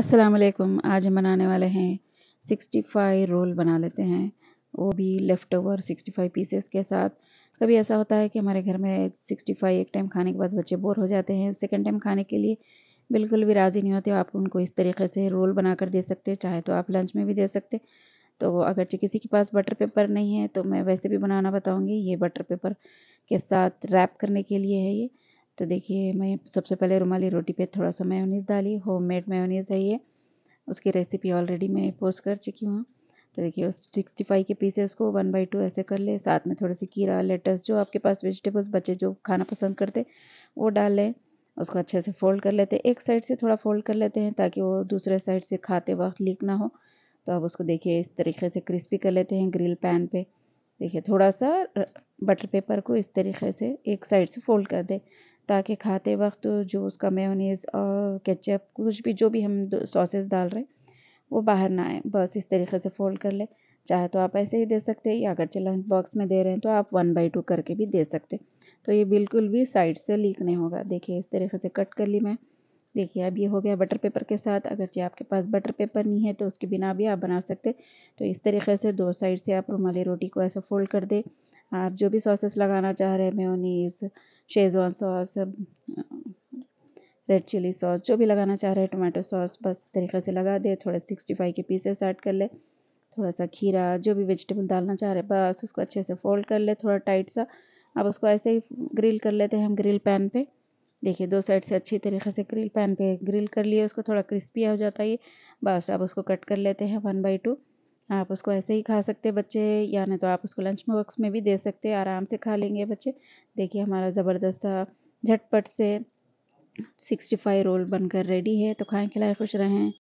अस्सलाम वालेकुम आज हम बनाने वाले हैं 65 रोल बना लेते हैं वो भी लेफ़्ट ओवर 65 पीसेस के साथ कभी ऐसा होता है कि हमारे घर में 65 एक टाइम खाने के बाद बच्चे बोर हो जाते हैं सेकेंड टाइम खाने के लिए बिल्कुल भी राज़ी नहीं होते आप उनको इस तरीके से रोल बना कर दे सकते चाहे तो आप लंच में भी दे सकते तो अगर किसी के पास बटर पेपर नहीं है तो मैं वैसे भी बनाना बताऊँगी ये बटर पेपर के साथ रैप करने के लिए है ये तो देखिए मैं सबसे पहले रुमाली रोटी पे थोड़ा सा मेयोनीज़ डाली होम मेड मेयोनीज़ है ये उसकी रेसिपी ऑलरेडी मैं पोस्ट कर चुकी हूँ तो देखिए उस सिक्सटी फाइव के पीसेस को वन बाई टू ऐसे कर ले साथ में थोड़ी सी कीरा लेटस जो आपके पास वेजिटेबल्स बच्चे जो खाना पसंद करते वो डाल लें उसको अच्छे से फोल्ड कर लेते हैं एक साइड से थोड़ा फोल्ड कर लेते हैं ताकि वो दूसरे साइड से खाते वक्त लीक ना हो तो आप उसको देखिए इस तरीके से क्रिस्पी कर लेते हैं ग्रिल पैन पे देखिए थोड़ा सा बटर पेपर को इस तरीके से एक साइड से फोल्ड कर दे ताकि खाते वक्त जो उसका मेयोनीज़ और केचप कुछ भी जो भी हम सॉसेस डाल रहे वो बाहर ना आए बस इस तरीके से फ़ोल्ड कर ले चाहे तो आप ऐसे ही दे सकते हैं या चे लंच बॉक्स में दे रहे हैं तो आप वन बाई टू करके भी दे सकते तो ये बिल्कुल भी साइड से लीक नहीं होगा देखिए इस तरीके से कट कर ली मैं देखिए अब ये हो गया बटर पेपर के साथ अगरचे आपके पास बटर पेपर नहीं है तो उसके बिना भी आप बना सकते तो इस तरीके से दो साइड से आप रुमाली रोटी को ऐसा फोल्ड कर दे आप जो भी सॉसेस लगाना चाह रहे हैं mayonnaise schezwan sauce red chilli sauce जो भी लगाना चाह रहे हैं टोमेटो सॉस बस तरीके से लगा दे थोड़ा सिक्सटी फाइव के पीसेस ऐड कर ले थोड़ा सा खीरा जो भी वेजिटेबल डालना चाह रहे हैं बस उसको अच्छे से फोल्ड कर ले थोड़ा टाइट सा अब उसको ऐसे ही ग्रिल कर लेते हैं हम ग्रिल पैन पे देखिए दो साइड से अच्छी तरीके से ग्रिल पैन पे ग्रिल कर लिए उसको थोड़ा क्रिस्पी हो जाता है बस अब उसको कट कर लेते हैं वन बाई टू आप उसको ऐसे ही खा सकते हैं बच्चे या नहीं तो आप उसको लंच बॉक्स में भी दे सकते हैं आराम से खा लेंगे बच्चे देखिए हमारा ज़बरदस्त सा झटपट से सिक्सटी फाइव रोल बनकर रेडी है तो खाएं खिलाएं खुश रहें